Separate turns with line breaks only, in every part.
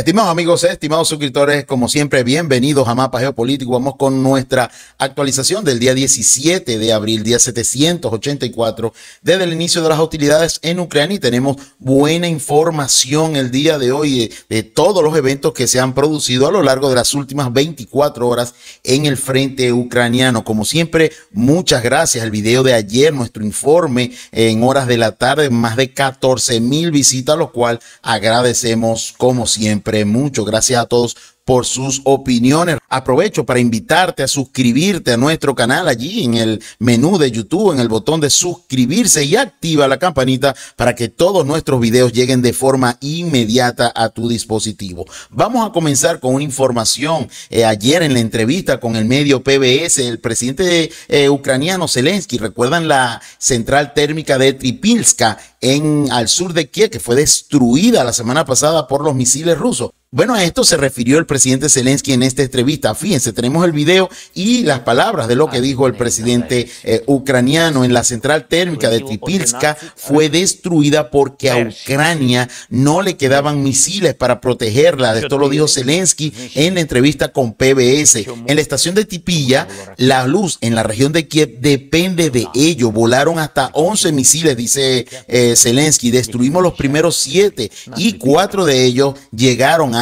Estimados amigos, estimados suscriptores, como siempre, bienvenidos a Mapa Geopolítico. Vamos con nuestra actualización del día 17 de abril, día 784, desde el inicio de las hostilidades en Ucrania. Y tenemos buena información el día de hoy de, todos los eventos que se han producido a lo largo de las últimas 24 horas en el frente ucraniano. Como siempre, muchas gracias. El video de ayer, nuestro informe en horas de la tarde, más de 14 mil visitas, lo cual agradecemos como siempre mucho. Gracias a todos por sus opiniones. Aprovecho para invitarte a suscribirte a nuestro canal allí en el menú de YouTube, en el botón de suscribirse y activa la campanita para que todos nuestros videos lleguen de forma inmediata a tu dispositivo. Vamos a comenzar con una información. Eh, ayer en la entrevista con el medio PBS, el presidente eh, ucraniano Zelensky, recuerdan la central térmica de Tripilska en al sur de Kiev, que fue destruida la semana pasada por los misiles rusos. Bueno, a esto se refirió el presidente Zelensky en esta entrevista. Fíjense, tenemos el video y las palabras de lo que ah, dijo el presidente eh, ucraniano en la central térmica de Tipilska fue destruida porque a Ucrania no le quedaban misiles para protegerla. Esto lo dijo Zelensky en la entrevista con PBS. En la estación de Tipilla, la luz en la región de Kiev depende de ello. Volaron hasta 11 misiles, dice eh, Zelensky. Destruimos los primeros siete y cuatro de ellos llegaron a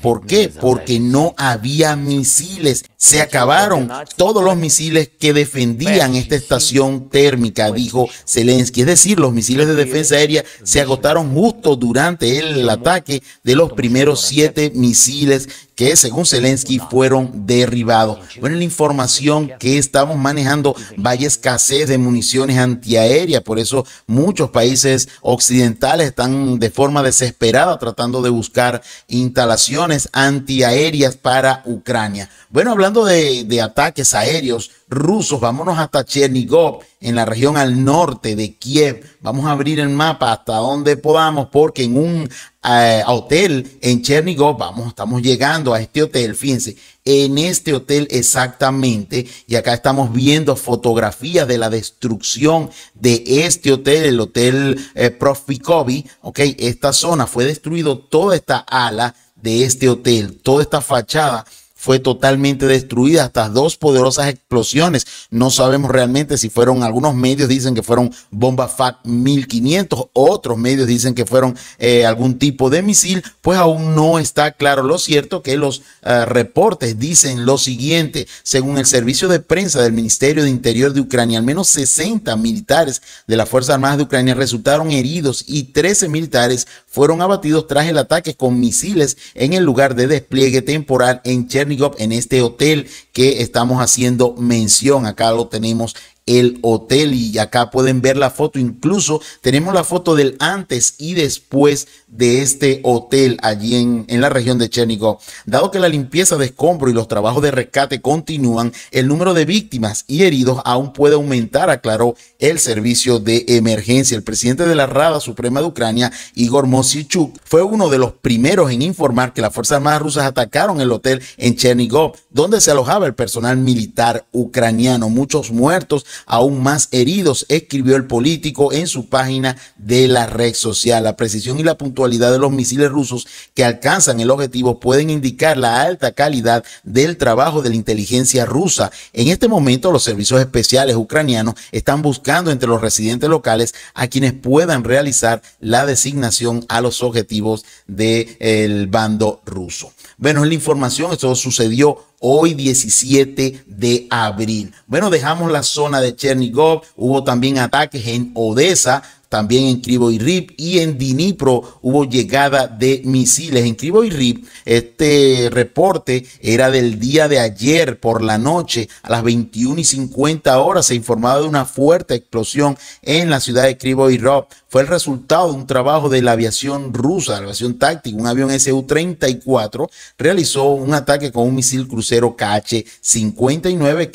¿Por qué? Porque no había misiles. Se acabaron todos los misiles que defendían esta estación térmica, dijo Zelensky. Es decir, los misiles de defensa aérea se agotaron justo durante el ataque de los primeros siete misiles que según Zelensky fueron derribados. Bueno, la información que estamos manejando vaya escasez de municiones antiaéreas, por eso muchos países occidentales están de forma desesperada tratando de buscar instalaciones antiaéreas para Ucrania. Bueno, hablando de, de ataques aéreos, rusos, vámonos hasta Chernigov, en la región al norte de Kiev. Vamos a abrir el mapa hasta donde podamos, porque en un eh, hotel en Chernigov, vamos, estamos llegando a este hotel, fíjense, en este hotel exactamente, y acá estamos viendo fotografías de la destrucción de este hotel, el hotel Prof. Eh, Profikovi, ok, esta zona fue destruido toda esta ala de este hotel, toda esta fachada fue totalmente destruida, hasta dos poderosas explosiones. No sabemos realmente si fueron, algunos medios dicen que fueron bombas FAC 1500, otros medios dicen que fueron eh, algún tipo de misil, pues aún no está claro. Lo cierto que los eh, reportes dicen lo siguiente, según el servicio de prensa del Ministerio de Interior de Ucrania, al menos 60 militares de las Fuerzas Armadas de Ucrania resultaron heridos y 13 militares fueron abatidos tras el ataque con misiles en el lugar de despliegue temporal en Chernigov, en este hotel que estamos haciendo mención. Acá lo tenemos el hotel y acá pueden ver la foto, incluso tenemos la foto del antes y después de este hotel allí en, la región de Chernigov Dado que la limpieza de escombro y los trabajos de rescate continúan, el número de víctimas y heridos aún puede aumentar, aclaró el servicio de emergencia. El presidente de la Rada Suprema de Ucrania, Igor Mosichuk, fue uno de los primeros en informar que las fuerzas armadas rusas atacaron el hotel en Chernigov, donde se alojaba el personal militar ucraniano. Muchos muertos aún más heridos, escribió el político en su página de la red social. La precisión y la puntualidad de los misiles rusos que alcanzan el objetivo pueden indicar la alta calidad del trabajo de la inteligencia rusa. En este momento, los servicios especiales ucranianos están buscando entre los residentes locales a quienes puedan realizar la designación a los objetivos del bando ruso. Bueno, es la información, esto sucedió hoy 17 de abril. Bueno, dejamos la zona de Chernigov, hubo también ataques en Odessa, también en y Rip y en Dinipro hubo llegada de misiles. En y Rip, este reporte era del día de ayer por la noche, a las 21 y 50 horas, se informaba de una fuerte explosión en la ciudad de y Rip. Fue el resultado de un trabajo de la aviación rusa, la aviación táctica. Un avión Su-34 realizó un ataque con un misil crucero KH-59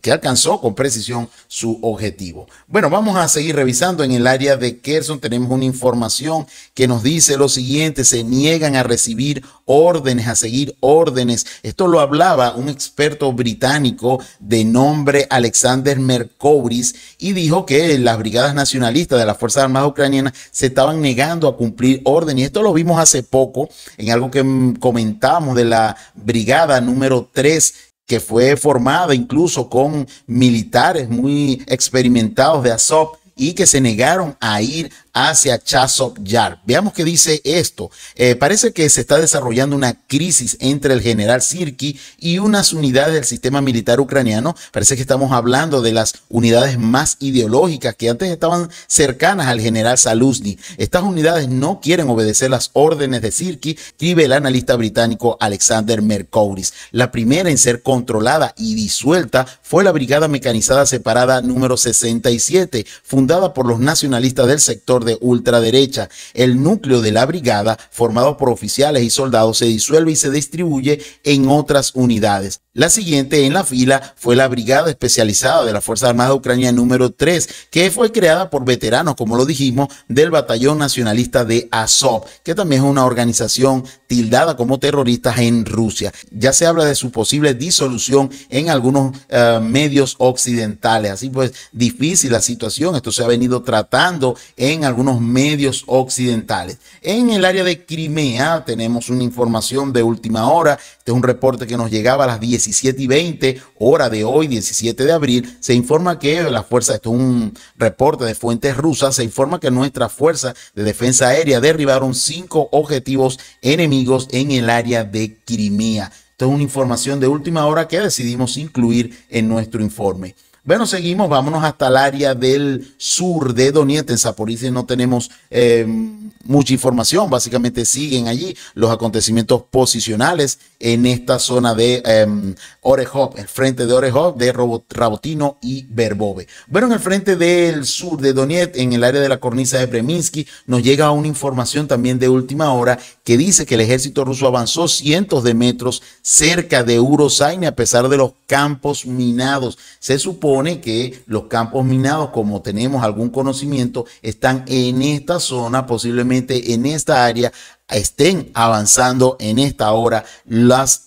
que, alcanzó con precisión su objetivo. Bueno, vamos a seguir revisando en el área de Kerson, tenemos una información que nos dice lo siguiente, se niegan a recibir órdenes, a seguir órdenes. Esto lo hablaba un experto británico de nombre Alexander Merkobris y dijo que las brigadas nacionalistas de las Fuerzas Armadas Ucranianas se estaban negando a cumplir órdenes. Y esto lo vimos hace poco en algo que comentamos de la brigada número 3 que fue formada incluso con militares muy experimentados de Azov y que se negaron a ir hacia Chasov Yar. Veamos qué dice esto. Eh, parece que se está desarrollando una crisis entre el general Sirki y unas unidades del sistema militar ucraniano. Parece que estamos hablando de las unidades más ideológicas que antes estaban cercanas al general Saluzny. Estas unidades no quieren obedecer las órdenes de Sirki, escribe el analista británico Alexander Mercouris. La primera en ser controlada y disuelta fue la Brigada Mecanizada Separada número 67, fundada por los nacionalistas del sector de ultraderecha. El núcleo de la brigada, formado por oficiales y soldados, se disuelve y se distribuye en otras unidades. La siguiente en la fila fue la Brigada Especializada de la Fuerza Armada Ucrania número 3, que fue creada por veteranos, como lo dijimos, del Batallón Nacionalista de Azov, que también es una organización tildada como terroristas en Rusia. Ya se habla de su posible disolución en algunos eh, medios occidentales. Así pues, difícil la situación. Esto se ha venido tratando en algunos medios occidentales. En el área de Crimea tenemos una información de última hora es un reporte que nos llegaba a las 17 y 20, hora de hoy, 17 de abril, se informa que la fuerza, esto es un reporte de fuentes rusas, se informa que nuestra Fuerza de defensa aérea derribaron cinco objetivos enemigos en el área de Crimea. Esto es una información de última hora que decidimos incluir en nuestro informe. Bueno, seguimos, vámonos hasta el área del sur de Donetsk. En Zaporizhia no tenemos eh, mucha información, básicamente siguen allí los acontecimientos posicionales en esta zona de eh, el frente de Orejov, de Rabotino y Verbove. Bueno, en el frente del sur de Donetsk, en el área de la cornisa de Breminsky, nos llega una información también de última hora que dice que el ejército ruso avanzó cientos de metros cerca de Urozhaine a pesar de los campos minados. Se supone supone que los campos minados, como tenemos algún conocimiento, están en esta zona, posiblemente en esta área, estén avanzando en esta hora las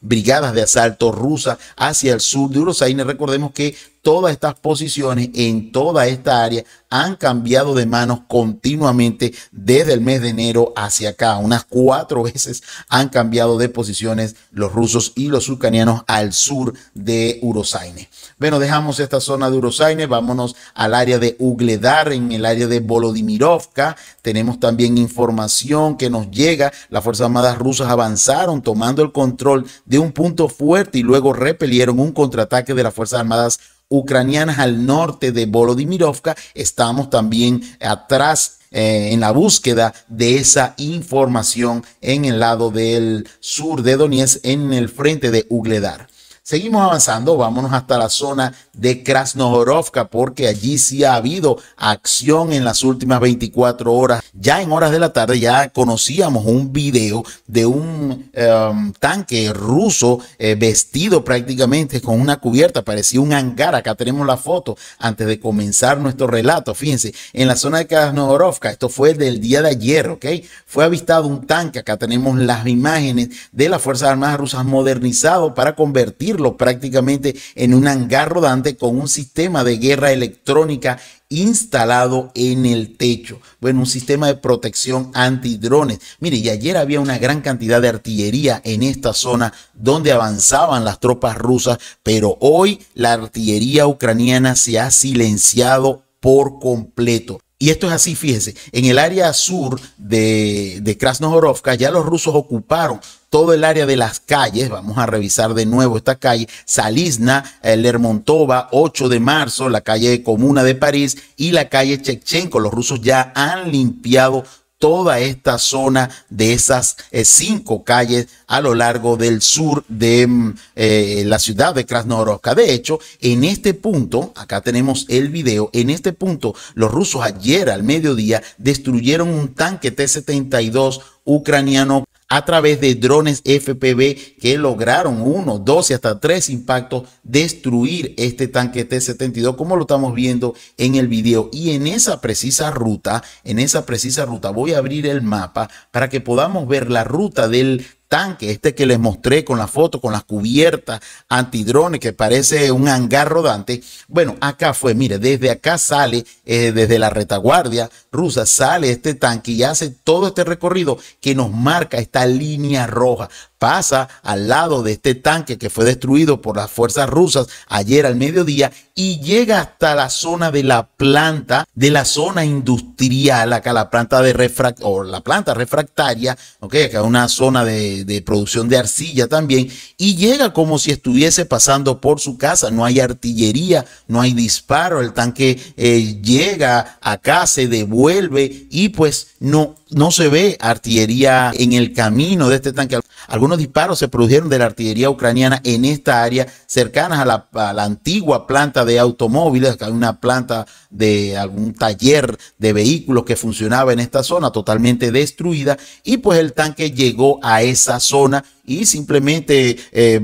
brigadas de asalto rusas hacia el sur de Urosaine. Recordemos que todas estas posiciones en toda esta área han cambiado de manos continuamente desde el mes de enero hacia acá. Unas cuatro veces han cambiado de posiciones los rusos y los ucranianos al sur de Urosaine. Bueno, dejamos esta zona de Urosaine, vámonos al área de Ugledar, en el área de Volodymyrovka. Tenemos también información que nos llega. Las Fuerzas Armadas rusas avanzaron tomando el control de un punto fuerte y luego repelieron un contraataque de las Fuerzas Armadas ucranianas al norte de Volodymyrovka, estamos también atrás eh, en la búsqueda de esa información en el lado del sur de Donetsk, en el frente de Ugledar. Seguimos avanzando, vámonos hasta la zona de Krasnohorovka, porque allí sí ha habido acción en las últimas 24 horas. Ya en horas de la tarde ya conocíamos un video de un em, tanque ruso eh, vestido prácticamente con una cubierta, parecía un hangar. Acá tenemos la foto antes de comenzar nuestro relato. Fíjense, en la zona de Krasnohorovka, esto fue del día de ayer, ¿ok? Fue avistado un tanque, acá tenemos las imágenes de las Fuerzas Armadas rusas modernizado para convertir prácticamente en un hangar rodante con un sistema de guerra electrónica instalado en el techo. Bueno, un sistema de protección antidrones. Mire, y ayer había una gran cantidad de artillería en esta zona donde avanzaban las tropas rusas, pero hoy la artillería ucraniana se ha silenciado por completo. Y esto es así, fíjese, en el área sur de, de Krasnohorovka ya los rusos ocuparon todo el área de las calles, vamos a revisar de nuevo esta calle, Salisna, eh, Lermontova, 8 de marzo, la calle Comuna de París y la calle Chechenko. Los rusos ya han limpiado toda esta zona de esas eh, cinco calles a lo largo del sur de mm, eh, la ciudad de Krasnodar. De hecho, en este punto, acá tenemos el video, en este punto los rusos ayer al mediodía destruyeron un tanque T-72 ucraniano a través de drones FPV que lograron 1, y hasta tres impactos destruir este tanque T-72 como lo estamos viendo en el video. Y en esa precisa ruta, en esa precisa ruta voy a abrir el mapa para que podamos ver la ruta del tanque, este que les mostré con la foto, con las cubiertas antidrones, que parece un hangar rodante. Bueno, acá fue, mire, desde acá sale, eh, desde la retaguardia rusa, sale este tanque y hace todo este recorrido que nos marca esta línea roja pasa al lado de este tanque que fue destruido por las fuerzas rusas ayer al mediodía y llega hasta la zona de la planta, de la zona industrial, acá la planta de refract o la planta refractaria, que acá una zona de, producción de arcilla también, y llega como si estuviese pasando por su casa, no hay artillería, no hay disparo, el tanque eh, llega acá, se devuelve y pues no no se ve artillería en el camino de este tanque. Algunos disparos se produjeron de la artillería ucraniana en esta área, cercanas a la, antigua planta de automóviles, una planta de algún taller de vehículos que funcionaba en esta zona, totalmente destruida. Y pues el tanque llegó a esa zona y simplemente eh,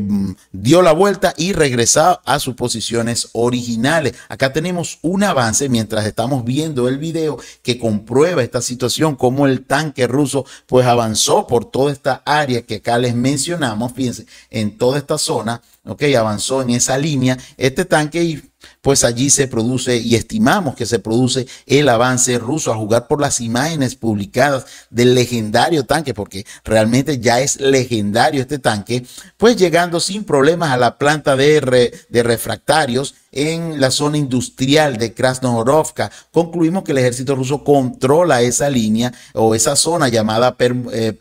dio la vuelta y regresó a sus posiciones originales. Acá tenemos un avance mientras estamos viendo el video que comprueba esta situación, cómo el tanque ruso pues avanzó por toda esta área que acá les mencionamos, fíjense, en toda esta zona, ok, avanzó en esa línea este tanque y pues allí se produce y estimamos que se produce el avance ruso a jugar por las imágenes publicadas del legendario tanque, porque realmente ya es legendario este tanque, pues llegando sin problemas a la planta de, de refractarios en la zona industrial de Krasnohorovka. Concluimos que el ejército ruso controla esa línea o esa zona llamada per, eh,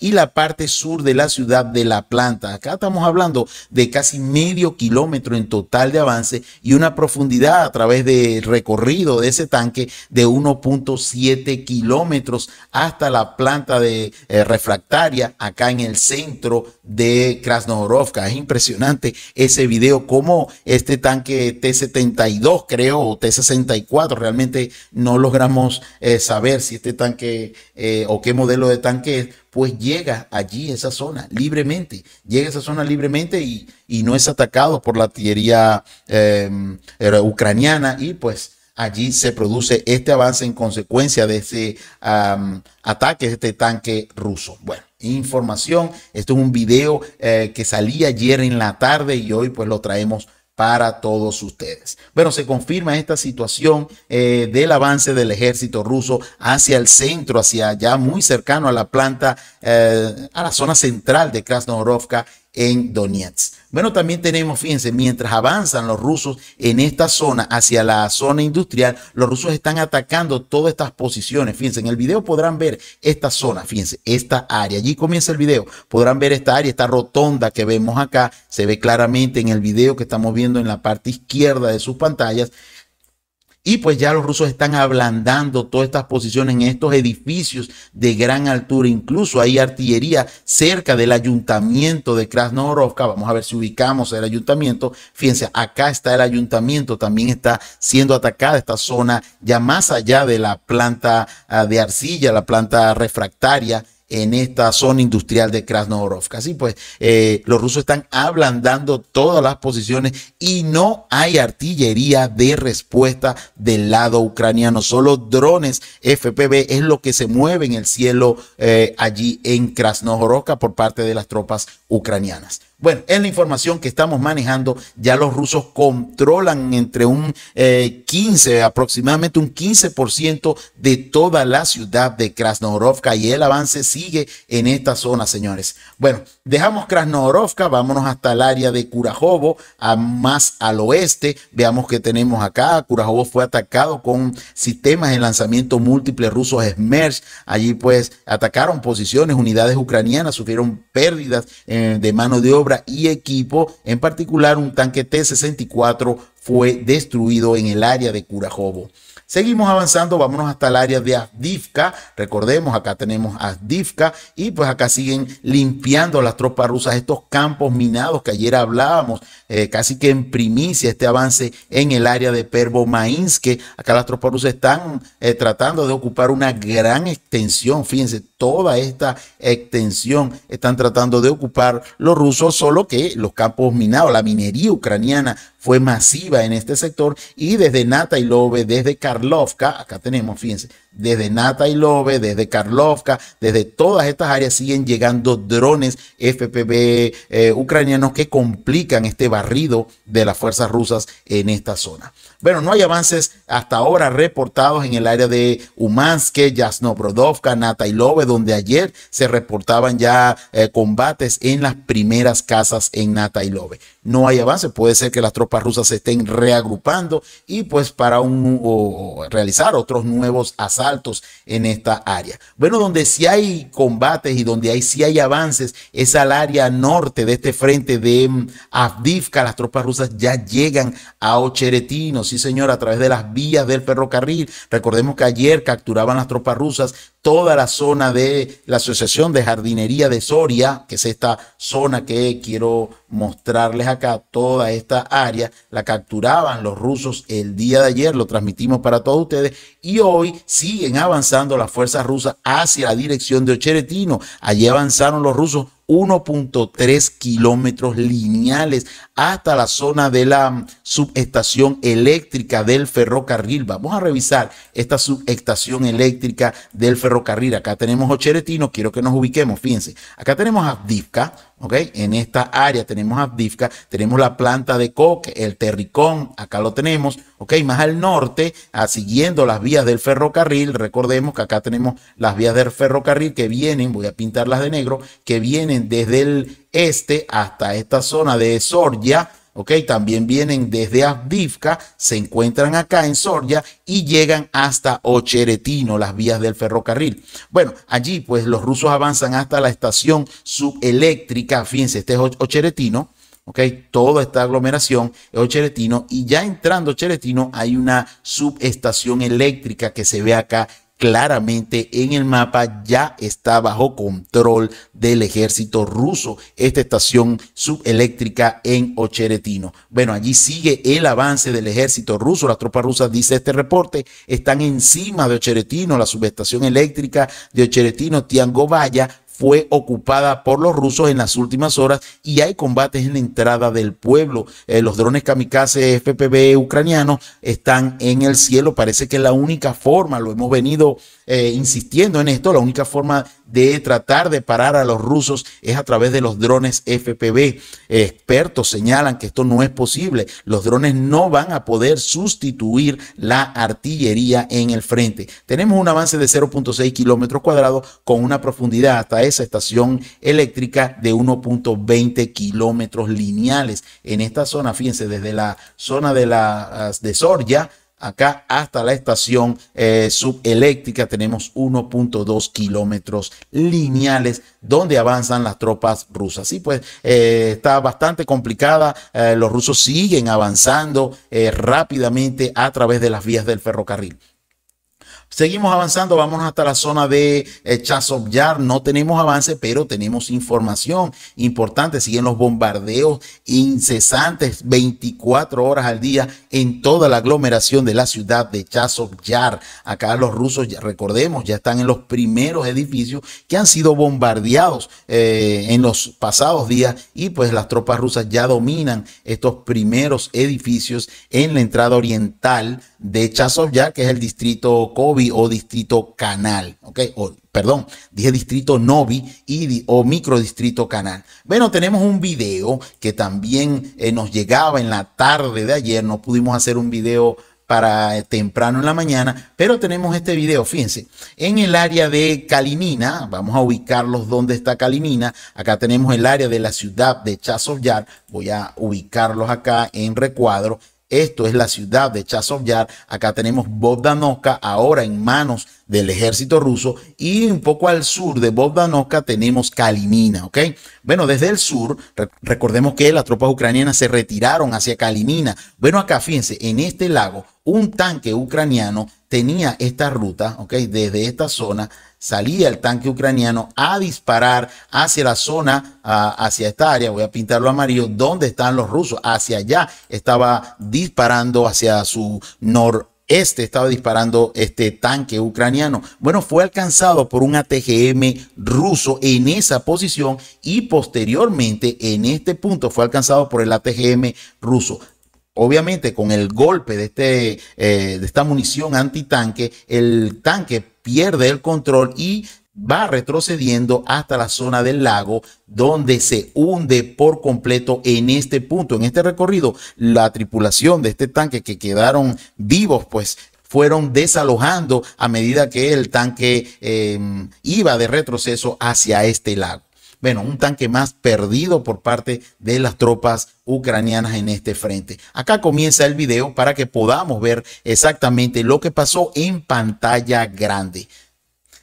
y la parte sur de la ciudad de La Planta. Acá estamos hablando de casi medio kilómetro en total de avance y una profundidad a través de recorrido de ese tanque de 1.7 kilómetros hasta la planta de eh, refractaria acá en el centro de Krasnohorovka. Es impresionante ese video, cómo este tanque T-72, creo, o T-64. Realmente no logramos eh, saber si este tanque eh, o qué modelo de tanque es, pues llega allí, esa zona, libremente. Llega a esa zona libremente y, no es atacado por la artillería em, ucraniana y pues allí se produce este avance en consecuencia de ese ataque de este tanque ruso. Bueno, información, esto es un video eh, que salía ayer en la tarde y hoy pues lo traemos para todos ustedes. Bueno, se confirma esta situación eh, del avance del ejército ruso hacia el centro, hacia allá muy cercano a la planta, eh, a la zona central de Krasnorovka en Donetsk. Bueno, también tenemos, fíjense, mientras avanzan los rusos en esta zona hacia la zona industrial, los rusos están atacando todas estas posiciones. Fíjense, en el video podrán ver esta zona, fíjense, esta área. Allí comienza el video. Podrán ver esta área, esta rotonda que vemos acá. Se ve claramente en el video que estamos viendo en la parte izquierda de sus pantallas. Y pues ya los rusos están ablandando todas estas posiciones en estos edificios de gran altura. Incluso hay artillería cerca del ayuntamiento de Krasnohorovka. Vamos a ver si ubicamos el ayuntamiento. Fíjense, acá está el ayuntamiento. También está siendo atacada esta zona ya más allá de la planta ah, de arcilla, la planta refractaria en esta zona industrial de Krasnohorovka. Así pues, eh, los rusos están ablandando todas las posiciones y no hay artillería de respuesta del lado ucraniano. Solo drones FPV es lo que se mueve en el cielo eh, allí en Krasnogorovka por parte de las tropas ucranianas. Bueno, es la información que estamos manejando. Ya los rusos controlan entre un 15, eh, aproximadamente un 15% de toda la ciudad de Krasnohorovka y el avance sigue en esta zona, señores. Bueno, dejamos Krasnohorovka, vámonos hasta el área de Kurajovo, a, más al oeste. Veamos que tenemos acá. Kurajovo fue atacado con sistemas de lanzamiento múltiple rusos Smerch. Allí pues atacaron posiciones, unidades ucranianas sufrieron pérdidas eh, de mano de obra y equipo, en particular un tanque T-64 fue destruido en el área de Curajobo. Seguimos avanzando, vámonos hasta el área de Avdivka. Recordemos, acá tenemos Avdivka y pues acá siguen limpiando las tropas rusas estos campos minados que ayer hablábamos, eh, casi que en primicia este avance en el área de que Acá las tropas rusas están eh, tratando de ocupar una gran extensión, fíjense, toda esta extensión están tratando de ocupar los rusos, solo que los campos minados, la minería ucraniana fue masiva en este sector y desde Nata y Love, desde Karlovka, acá tenemos, fíjense, desde Nata y desde Karlovka, desde todas estas áreas siguen llegando drones FPV eh, ucranianos que complican este barrido de las fuerzas rusas en esta zona. Bueno, no hay avances hasta ahora reportados en el área de Umansk, Yasnobrodovka, Natailove, donde ayer se reportaban ya eh, combates en las primeras casas en Natailove no hay avances. Puede ser que las tropas rusas se estén reagrupando y pues para realizar otros nuevos asaltos en esta área. Bueno, donde sí hay combates y donde hay, sí hay avances es al área norte de este frente de mm, Avdivka. Las tropas rusas ya llegan a Ocheretino, sí señor, a través de las vías del ferrocarril. Recordemos que ayer capturaban las tropas rusas toda la zona de la Asociación de Jardinería de Soria, que es esta zona que quiero mostrarles acá toda esta área. La capturaban los rusos el día de ayer, lo transmitimos para todos ustedes. Y hoy siguen avanzando las fuerzas rusas hacia la dirección de Ocheretino. Allí avanzaron los rusos 1.3 kilómetros lineales hasta la zona de la mm, subestación eléctrica del ferrocarril. Vamos a revisar esta subestación eléctrica del ferrocarril. Acá tenemos Ocheretino, quiero que nos ubiquemos, fíjense. Acá tenemos Avdivka, ¿ok? En esta área tenemos Abdifka, tenemos la planta de coque, el Terricón, acá lo tenemos, ¿ok? Más al norte, a, ah, siguiendo las vías del ferrocarril, recordemos que acá tenemos las vías del ferrocarril que vienen, voy a pintarlas de negro, que vienen desde el este hasta esta zona de Soria, ¿ok? También vienen desde Avdivka, se encuentran acá en Soria y llegan hasta Ocheretino, las vías del ferrocarril. Bueno, allí pues los rusos avanzan hasta la estación subeléctrica, fíjense, este es Ocheretino, ¿ok? Toda esta aglomeración es Ocheretino y ya entrando Ocheretino hay una subestación eléctrica que se ve acá claramente en el mapa ya está bajo control del ejército ruso esta estación subeléctrica en Ocheretino. Bueno, allí sigue el avance del ejército ruso. Las tropas rusas, dice este reporte, están encima de Ocheretino, la subestación eléctrica de Ocheretino, Tiangovaya, fue ocupada por los rusos en las últimas horas y hay combates en la entrada del pueblo. Eh, los drones kamikaze FPV ucranianos están en el cielo. Parece que la única forma, lo hemos venido eh, insistiendo en esto, la única forma de tratar de parar a los rusos es a través de los drones FPV. Expertos señalan que esto no es posible. Los drones no van a poder sustituir la artillería en el frente. Tenemos un avance de 0.6 kilómetros cuadrados con una profundidad hasta esa estación eléctrica de 1.20 kilómetros lineales. En esta zona, fíjense, desde la zona de, la, de Soria acá hasta la estación eh, subeléctrica tenemos 1.2 kilómetros lineales donde avanzan las tropas rusas. y pues eh, está bastante complicada. Eh, los rusos siguen avanzando rápidamente a través de las vías del ferrocarril. Seguimos avanzando, vamos hasta la zona de eh, Chasovyar. No tenemos avance, pero tenemos información importante. Siguen los bombardeos incesantes 24 horas al día en toda la aglomeración de la ciudad de Yar Acá los rusos, recordemos, ya están en los primeros edificios que han sido bombardeados eh, en los pasados días y pues las tropas rusas ya dominan estos primeros edificios en la entrada oriental de Yar, que es el distrito COVID o Distrito Canal, ¿ok? O, perdón, dije Distrito Novi y, o Microdistrito Canal. Bueno, tenemos un video que también eh, nos llegaba en la tarde de ayer, no pudimos hacer un video para eh, temprano en la mañana, pero tenemos este video, fíjense, en el área de Kalimina, vamos a ubicarlos donde está Kalimina. acá tenemos el área de la ciudad de Chazovyar. voy a ubicarlos acá en recuadro, esto es la ciudad de Chasovyar. Acá tenemos Bogdanovka ahora en manos del ejército ruso y un poco al sur de Bogdanovka tenemos Kalimina, ¿ok? Bueno, desde el sur, recordemos que las tropas ucranianas se retiraron hacia Kalimina. Bueno, acá fíjense, en este lago, un tanque ucraniano tenía esta ruta, ¿ok? Desde esta zona salía el tanque ucraniano a disparar hacia la zona, ah, hacia esta área, voy a pintarlo amarillo, donde están los rusos, hacia allá estaba disparando hacia su norte este estaba disparando este tanque ucraniano. Bueno, fue alcanzado por un ATGM ruso en esa posición y posteriormente en este punto fue alcanzado por el ATGM ruso. Obviamente con el golpe de, este, eh, de esta munición antitanque, el tanque pierde el control y va retrocediendo hasta la zona del lago donde se hunde por completo en este punto, en este recorrido. La tripulación de este tanque que quedaron vivos, pues fueron desalojando a medida que el tanque em, iba de retroceso hacia este lago. Bueno, un tanque más perdido por parte de las tropas ucranianas en este frente. Acá comienza el video para que podamos ver exactamente lo que pasó en pantalla grande.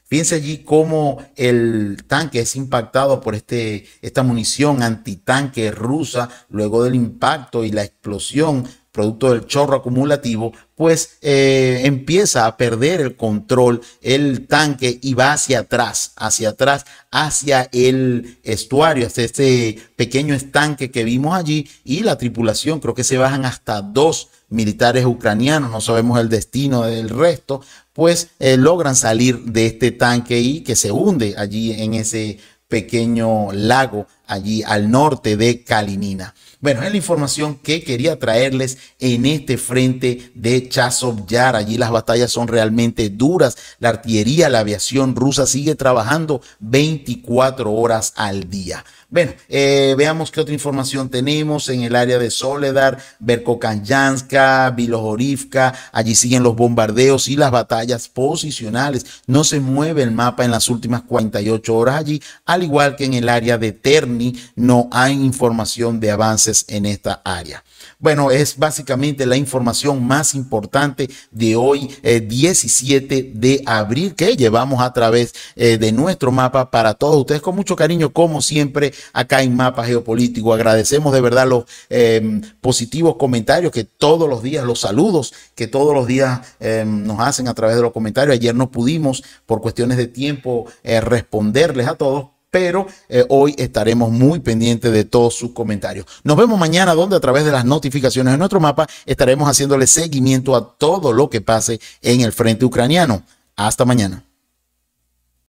Fíjense allí cómo el tanque es impactado por este, esta munición antitanque rusa luego del impacto y la explosión producto del chorro acumulativo, pues eh, empieza a perder el control el tanque y va hacia atrás, hacia atrás, hacia el estuario, hacia ese pequeño estanque que vimos allí y la tripulación, creo que se bajan hasta dos militares ucranianos, no sabemos el destino del resto, pues eh, logran salir de este tanque y que se hunde allí en ese pequeño lago allí al norte de Kalinina. Bueno, es la información que quería traerles en este frente de Chasov Yar. Allí las batallas son realmente duras. La artillería, la aviación rusa sigue trabajando 24 horas al día. Bueno, eh, veamos qué otra información tenemos en el área de Soledad, Berkokanyanska, Vilohorivka. Allí siguen los bombardeos y las batallas posicionales. No se mueve el mapa en las últimas 48 horas allí, al igual que en el área de Terni. No hay información de avances en esta área. Bueno, es básicamente la información más importante de hoy, 17 eh, de abril, que llevamos a través eh, de nuestro mapa para todos ustedes con mucho cariño, como siempre acá en Mapa Geopolítico. Agradecemos de verdad los eh, positivos comentarios que todos los días, los saludos que todos los días eh, nos hacen a través de los comentarios. Ayer no pudimos, por cuestiones de tiempo, eh, responderles a todos, pero hoy estaremos muy pendientes de todos sus comentarios. Nos vemos mañana donde a través de las notificaciones de nuestro mapa estaremos haciéndole seguimiento a todo lo que pase en el frente ucraniano. Hasta mañana.